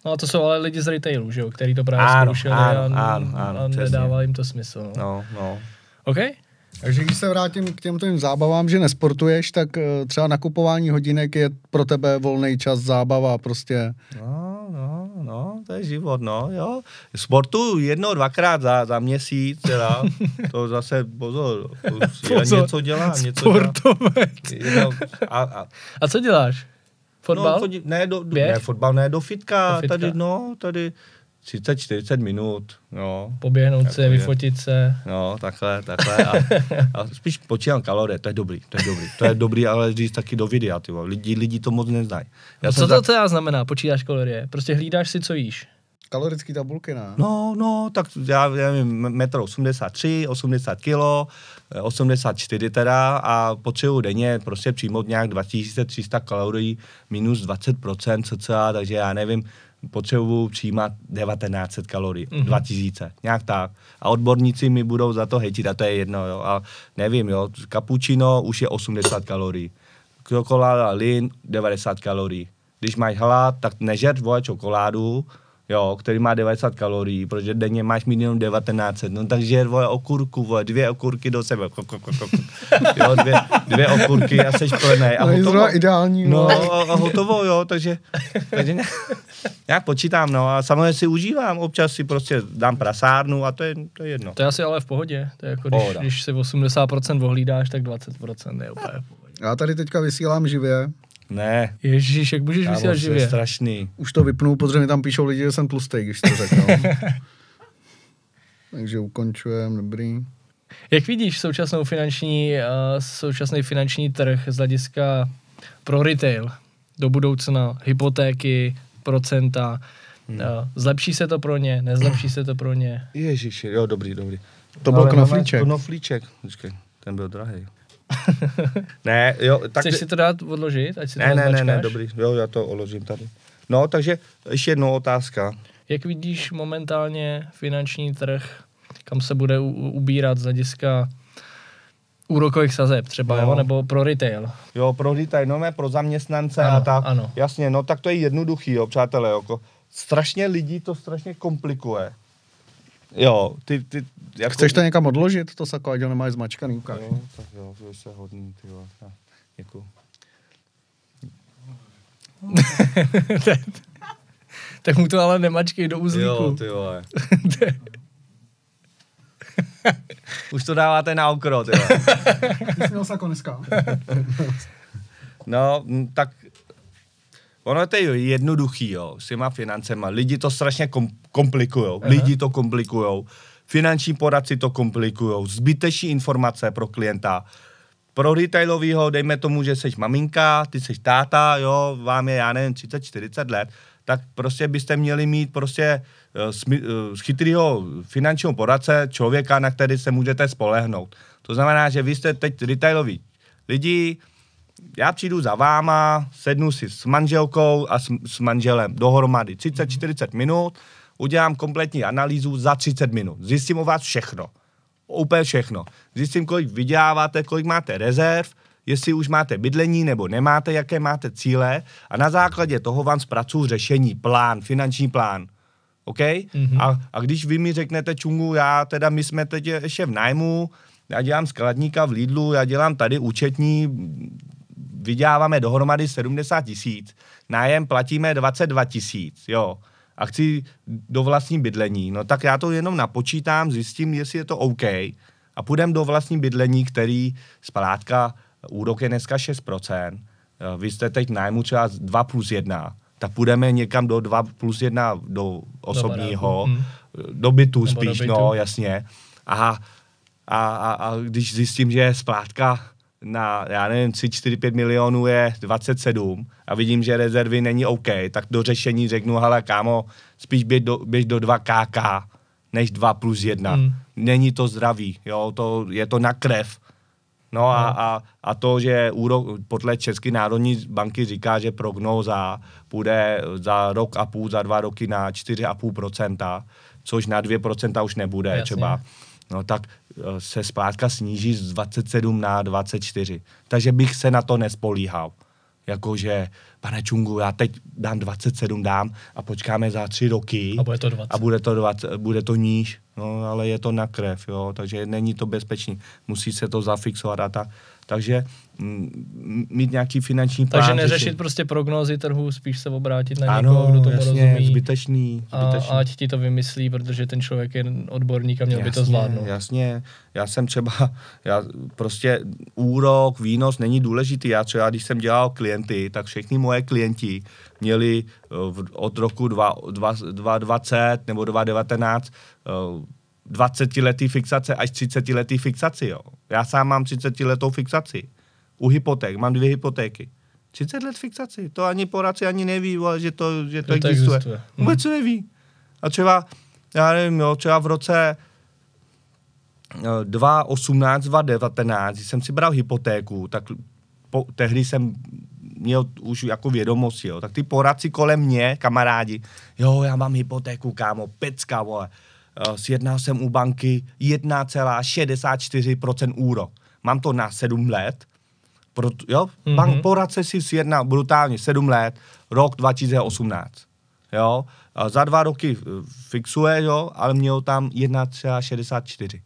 No a to jsou ale lidi z retailu, že jo, který to právě ano, zkoušeli ano, a, ano, ano, a nedává jim to smysl. No. no, no. OK? Takže když se vrátím k těmto těm zábavám, že nesportuješ, tak eh, třeba nakupování hodinek je pro tebe volný čas zábava prostě. No to je život, no, jo. Sportu jednou, dvakrát za, za měsíc, teda, to zase pozor, pozor něco dělám, něco sportovec. dělám. A, a, a co děláš? No, fotbal? No, chodí, ne, do, ne, fotbal, ne, do fitka, do fitka. tady, no, tady, 30-40 minut. no. Poběhnout se, jako vyfotit se. No, takhle, takhle. A, a spíš počítám kalorie, to je dobrý, to je dobrý. To je dobrý, ale říct taky do videa, ty lidi, lidi to moc neznají. Já no co to tak... teda znamená, počítáš kalorie? Prostě hlídáš si, co jíš. Kalorické tabulky, ne? No, no, tak já já nevím, metro 83, 80 kg, 84 teda a potřebuji denně prostě přijmout nějak 2300 kalorií minus 20% co celá, takže já nevím, potřebuju přijímat 1900 kalorií, mm-hmm. 2000, nějak tak. A odborníci mi budou za to hejtit a to je jedno, jo. A nevím, jo, kapučino už je 80 kalorií, čokoláda lin 90 kalorií. Když máš hlad, tak nežer dvoje čokoládu, jo, který má 90 kalorií, protože denně máš jenom 19, no takže vole, okurku, vole, dvě okurky do sebe, kuk, kuk, kuk, jo, dvě, dvě okurky a seš plnej. A no hotovo, je ideální. No, a hotovo, jo, takže, takže nějak, nějak počítám, no a samozřejmě si užívám, občas si prostě dám prasárnu a to je, to je jedno. To je asi ale v pohodě, to je jako když, Pohoda. když si 80% ohlídáš, tak 20% je úplně v pohodě. Já tady teďka vysílám živě, ne. Ježíš, jak můžeš vysílat živě? Je strašný. Už to vypnu, protože mi tam píšou lidi, že jsem tlustý, když to řeknu. Takže ukončujem, dobrý. Jak vidíš současnou finanční, uh, současný finanční trh z hlediska pro retail do budoucna, hypotéky, procenta, hmm. Eh, zlepší se to pro ně, nezlepší se to pro ně? Ježíš, jo, dobrý, dobrý. To byl knoflíček. Knoflíček, ten byl drahý. ne, jo, tak... Chceš si to dát odložit, ať si ne, to Ne, ne, ne, dobrý, jo, já to odložím tady. No, takže ještě jednou otázka. Jak vidíš momentálně finanční trh, kam se bude u- ubírat z hlediska úrokových sazeb třeba, jo. No. jo, nebo pro retail. Jo, pro retail, no ne, pro zaměstnance ano, a tak. Ano. Jasně, no tak to je jednoduchý, jo, přátelé, jako strašně lidí to strašně komplikuje. Jo, ty, ty, jako... Chceš to někam odložit, to sako, ať ho nemáš zmačkaný, Jo, tak jo, to se hodný, ty jo. tak mu to ale nemačkej do uzlíku. Jo, ty vole. Už to dáváte na okro, ty vole. jsi měl sako no, tak Ono je to jednoduchý, jo, s těma financema. Lidi to strašně kom- komplikujou. Lidi to komplikujou. Finanční poradci to komplikují, zbytečné informace pro klienta. Pro retailového, dejme tomu, že jsi maminka, ty jsi táta, jo, vám je, já nevím, 30-40 let, tak prostě byste měli mít prostě z eh, eh, chytrýho finančního poradce člověka, na který se můžete spolehnout. To znamená, že vy jste teď retailoví lidi, já přijdu za váma, sednu si s manželkou a s, s manželem dohromady 30-40 mhm. minut, udělám kompletní analýzu za 30 minut. Zjistím o vás všechno. Úplně všechno. Zjistím, kolik vyděláváte, kolik máte rezerv, jestli už máte bydlení nebo nemáte, jaké máte cíle a na základě toho vám zpracuju řešení, plán, finanční plán. OK? Mm-hmm. A, a když vy mi řeknete, Čungu, já teda, my jsme teď ještě v nájmu, já dělám skladníka v Lidlu, já dělám tady účetní, vyděláváme dohromady 70 tisíc, nájem platíme 22 tisíc, jo a chci do vlastní bydlení, no tak já to jenom napočítám, zjistím, jestli je to OK a půjdem do vlastní bydlení, který splátka úrok je dneska 6%, eh, vy jste teď nájmu třeba 2 plus 1, tak půjdeme někam do 2 plus 1 do osobního, do, eh, do bytu Nebo spíš, do bytu. no jasně. Aha, a, a, a když zjistím, že splátka na, já nevím, 3, 4, 5 milionů je 27 a vidím, že rezervy není OK, tak do řešení řeknu, hele kámo, spíš běž do, běž do 2 KK než 2 plus 1. Hmm. Není to zdravý, jo, to, je to na krev. No a, hmm. a, a to, že úrok, podle České národní banky říká, že prognóza bude za rok a půl, za dva roky na 4,5%, což na 2% už nebude no Jasně. třeba. No tak Eh, se zpátka sníží z 27 na 24. Takže bych se na to nespolíhal. Jakože, pane Čungu, já teď dám 27 dám a počkáme za tři roky. A bude to 20. A bude to, 20, bude to níž, no ale je to na krev, jo, takže není to bezpečný. Musí se to zafixovat a tak. Takže mm, mít nějaký finanční plán. Takže neřešit řešit. prostě prognózy trhu, spíš se obrátit na ano, někoho, kdo tomu jasně, rozumí. Zbytečný, zbytečný. A ať ti to vymyslí, protože ten člověk je odborník a měl jasně, by to zvládnout. Jasně, já jsem třeba, já prostě úrok, výnos není důležitý. Já třeba, když jsem dělal klienty, tak všichni moje klienti měli eh, od roku 2020 nebo 2019 20-letý fixace až 30-letý fixaci, jo. Já sám mám 30-letou fixaci. U hypoték, mám dvě hypotéky. 30 let fixaci, to ani poradci ani neví, vole, že to, že to, to existuje. existuje. Vůbec hmm. to neví. A třeba, já nevím, jo, třeba v roce 2018, eh, 2019, když jsem si bral hypotéku, tak po, tehdy jsem měl už jako vědomosti, jo. tak ty poradci kolem mě, kamarádi, jo, já mám hypotéku, kámo, pecka, vole Eh, sjednal jsem u banky 1,64% úro. Mám to na 7 let. Pro, jo? Mm-hmm. Bank poradce si sjednal brutálně 7 let, rok 2018. Jo? A za dva roky eh, fixuje, jo? ale měl tam 1,64.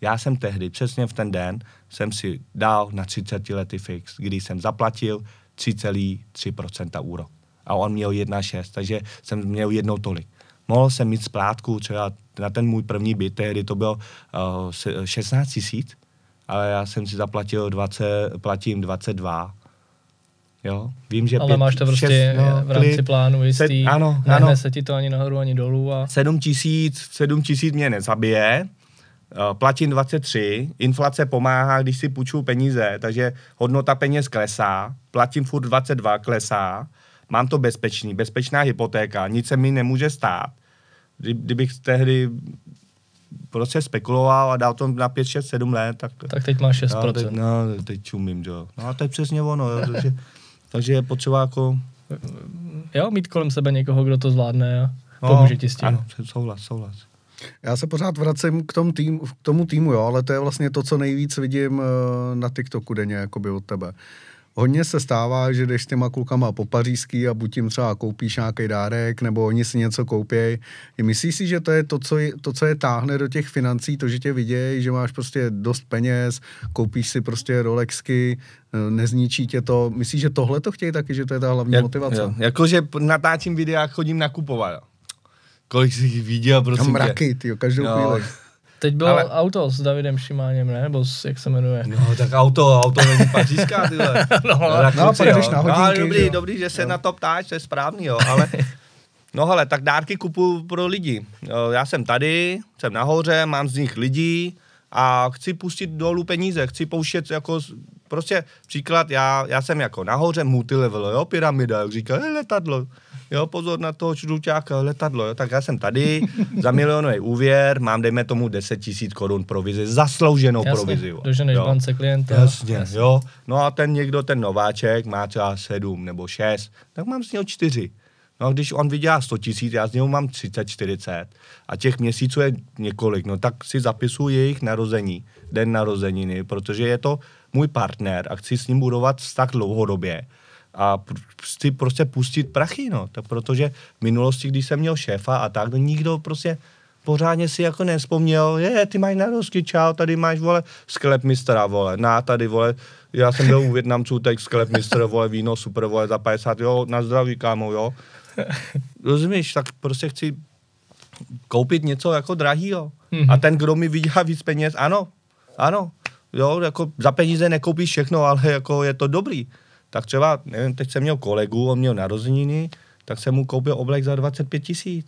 Já jsem tehdy, přesně v ten den, jsem si dal na 30 lety fix, kdy jsem zaplatil 3,3% úrok. A on měl 1,6, takže jsem měl jednou tolik mohl jsem mít splátku třeba na ten můj první byt, tehdy to bylo uh, eh, 16 tisíc, ale já jsem si zaplatil 20, platím 22. Jo, vím, že... Ale pět, máš to prostě šest, no, v rámci klid, plánu jistý, sed, ano, ano. se ti to ani nahoru, ani dolů a... 7 tisíc, 7 tisíc mě nezabije, uh, platím 23, inflace pomáhá, když si půjču peníze, takže hodnota peněz klesá, platím furt 22, klesá, mám to bezpečný, bezpečná hypotéka, nic se mi nemůže stát. Kdybych tehdy prostě spekuloval a dal to na 5, 6, 7 let, tak... Tak teď máš 6%. No, teď, no, teď čumím, jo. No a to je přesně ono, jo, takže, takže je potřeba jako... Jo, mít kolem sebe někoho, kdo to zvládne a no, pomůže no, ti s tím. Ano, souhlas, souhlas. Já se pořád vracím k, tomu, týmu, k tomu týmu, jo, ale to je vlastně to, co nejvíc vidím eh, na TikToku denně, jakoby od tebe. Uh, Hodně se stává, že jdeš s těma klukama po pařížský a buď jim třeba koupíš nějaký dárek, nebo oni si něco koupějí. Myslíš si, že to je to co, je to, co je táhne do těch financí, to, že tě vidějí, že máš prostě dost peněz, koupíš si prostě Rolexky, eh, nezničí tě to. Myslíš, že tohle to chtějí taky, že to je ta hlavní Jak, motivace? Jo. Jakože natáčím videa, chodím nakupovat. Kolik jsi jich viděl, prostě? mraky, ty, každou jo. chvíli. Teď bylo ale... auto s Davidem Šimáněm, ne? Nebo s, jak se jmenuje? No, tak auto, auto není pařížská, tyhle. no, no, tak no, no, hodinky, no, dobrý, jo. dobrý, že se jo. na to ptáš, to je správný, jo, ale... No hele, tak dárky kupu pro lidi. Já jsem tady, jsem nahoře, mám z nich lidí a chci pustit dolů peníze, chci pouštět jako prostě příklad, já, já jsem jako nahoře multilevel, jo, pyramida, jak říká, letadlo jo, pozor na toho čuduťák eh, letadlo, jo, tak já jsem tady, za milionový úvěr, mám dejme tomu 10 tisíc korun provizi, zaslouženou Jasně, provizi. Jo. Doženeš jo. bance klienta. Jasně, Jasně, jo. No a ten někdo, ten nováček, má třeba 7 nebo 6, tak mám z něho 4. No a když on vydělá 100 tisíc, já z něho mám 30, 40 a těch měsíců je několik, no tak si zapisuju jejich narození, den narozeniny, protože je to můj partner a chci s ním budovat vztah dlouhodobě a si prostě pustit prachy, no. To protože v minulosti, když jsem měl šéfa a tak, no nikdo prostě pořádně si jako nespomněl, je, ty máš narosky, čau, tady máš, vole, sklep mistra, vole, na, tady, vole, já jsem byl u Větnamců, tak sklep mistr, vole, víno, super, vole, za 50, jo, na zdraví, kámo, jo. Rozumíš, tak prostě chci koupit něco jako drahýho. Mm-hmm. A ten, kdo mi vydělá víc peněz, ano, ano, jo, jako za peníze nekoupíš všechno, ale jako je to dobrý tak třeba, nevím, teď jsem měl kolegu, on měl narozeniny, tak jsem mu koupil oblek za 25 tisíc.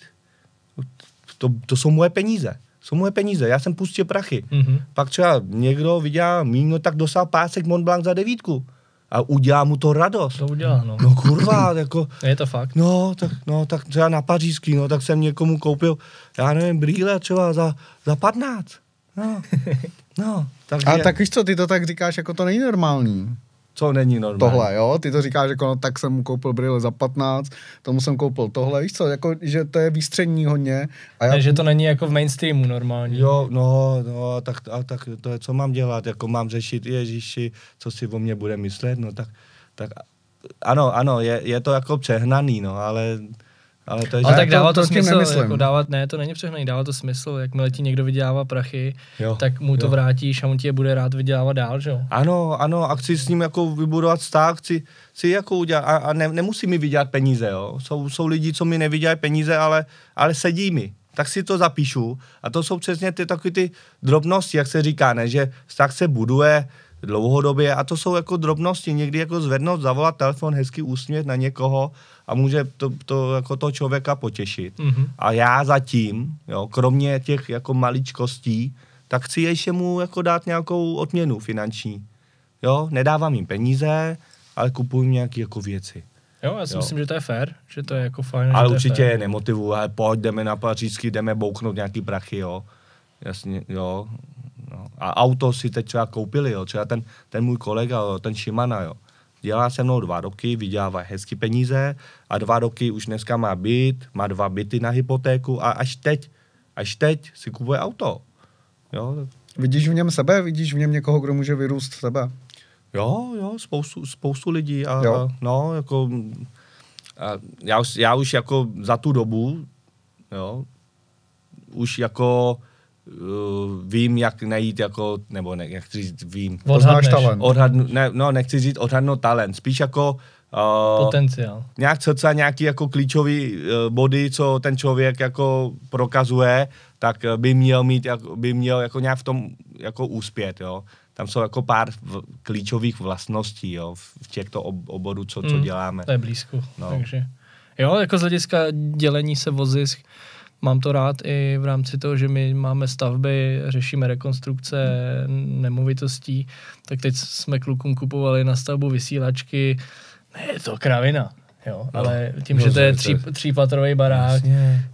To, to jsou moje peníze. Jsou moje peníze, já jsem pustil prachy. Mm-hmm. Pak třeba někdo viděl míno, tak dosáhl pásek Mont Blanc za devítku. A udělá mu to radost. To udělá, no. No kurva, jako... Je to fakt. No, tak, no, tak třeba na pařížský, no, tak jsem někomu koupil, já nevím, brýle třeba za, za 15. No. No, takže... A tak víš co, ty to tak říkáš, jako to není normální co není normální. Tohle, jo, ty to říkáš, jako no, tak jsem mu koupil brýle za 15, tomu jsem koupil tohle, víš co, jako, že to je výstřední hodně. A já... ne, že to není jako v mainstreamu normální. Jo, no, no, tak, a tak to je, co mám dělat, jako mám řešit Ježíši, co si o mě bude myslet, no tak, tak ano, ano, je, je to jako přehnaný, no, ale ale, to je, ale tak dává to, to prostě smysl, jako dávat, ne, to není přehnaný, dává to smysl, jakmile ti někdo vydělává prachy, jo, tak mu to jo. vrátíš a on ti je bude rád vydělávat dál, že jo? Ano, ano, a chci s ním jako vybudovat vztah, chci, chci jako udělat, a, a ne, nemusí mi vydělat peníze, jo? Jsou, jsou lidi, co mi nevydělají peníze, ale, ale sedí mi, tak si to zapíšu a to jsou přesně ty takové ty drobnosti, jak se říká, ne, že vztah se buduje, dlouhodobě a to jsou jako drobnosti, někdy jako zvednout, zavolat telefon, hezky úsměv na někoho a může to, to jako toho člověka potěšit. Mm-hmm. A já zatím, jo, kromě těch jako maličkostí, tak chci ještě mu jako dát nějakou odměnu finanční. Jo, nedávám jim peníze, ale kupuju nějaké jako věci. Jo, já si jo. myslím, že to je fér, že to je jako fajn. Ale určitě je, je nemotivuje, pojď, jdeme na pařížský, jdeme bouknout nějaký prachy, jo. Jasně, jo. A auto si teď třeba koupili, jo. třeba ten, ten můj kolega, jo, ten Šimana, jo. dělá se mnou dva roky, vydělává hezky peníze a dva roky už dneska má byt, má dva byty na hypotéku a až teď, až teď si kupuje auto. Jo. Vidíš v něm sebe, vidíš v něm někoho, kdo může vyrůst v sebe? Jo, jo, spoustu, spoustu lidí a, jo. a no, jako a já, já už jako za tu dobu, jo, už jako Eh, vím, jak najít jako, nebo ne, jak chci říct, vím. Odhadneš. talent. Odhadnu, ne, no, nechci říct odhadnout talent, spíš jako Uh, Potenciál. Nějak srdce, nějaký jako klíčový uh, body, co ten člověk jako prokazuje, tak by měl mít, jak, by měl jako nějak v tom jako úspět, jo. Tam jsou jako pár v, klíčových vlastností, jo, v těchto ob, oboru, co, mm, co hmm, děláme. To je blízko, no. takže. Jo, jako z hlediska dělení se vozisk, mám to rád i v rámci toho, že my máme stavby, řešíme rekonstrukce nemovitostí, tak teď jsme klukům kupovali na stavbu vysílačky. Ne, je to kravina. Jo, no, ale tím, no, že to je tří, třípatrový barák, vlastně.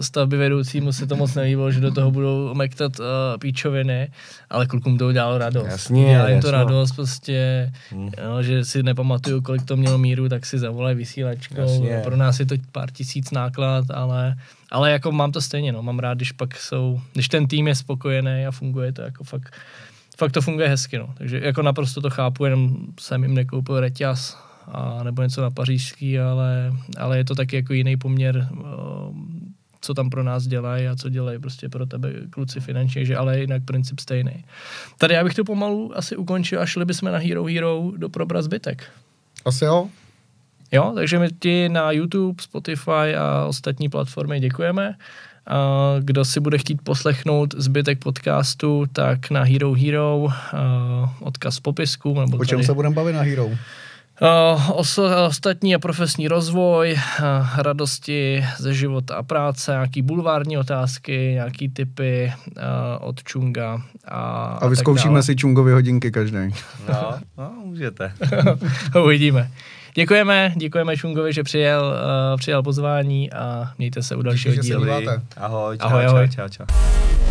stavby vedoucímu se to moc nelíbilo, že do toho budou mektat uh, eh, píčoviny, ale klukům to udělalo radost. Jasně, Dělá jim to radost prostě, hmm. jo, že si nepamatuju, kolik to mělo míru, tak si zavolaj vysílačkou. Jasně. Pro nás je to pár tisíc náklad, ale, ale jako mám to stejně, no, mám rád, když pak jsou, když ten tým je spokojený a funguje to jako fakt, fakt to funguje hezky, no. Takže jako naprosto to chápu, jenom jsem jim nekoupil reťaz, a, nebo něco na pařížský, ale, ale je to taky jako jiný poměr, co tam pro nás dělají a co dělají prostě pro tebe kluci finančně, že ale jinak princip stejný. Tady já bych to pomalu asi ukončil a šli bychom na Hero Hero do Probra zbytek. Asi jo. Jo, takže my ti na YouTube, Spotify a ostatní platformy děkujeme. A kdo si bude chtít poslechnout zbytek podcastu, tak na Hero Hero, odkaz v popisku. Nebo o čem tady... se budeme bavit na Hero? Eh, Oso, ostatní a profesní rozvoj, eh, radosti ze života a práce, nějaký bulvární otázky, nějaký typy eh, od Čunga. A, a vyzkoušíme si Čungovy hodinky každý. No, no můžete. Uvidíme. Děkujeme, děkujeme Čungovi, že přijel, přijel pozvání a mějte se u dalšího dílu. Ahoj, čau, ahoj, ahoj. čau, čau.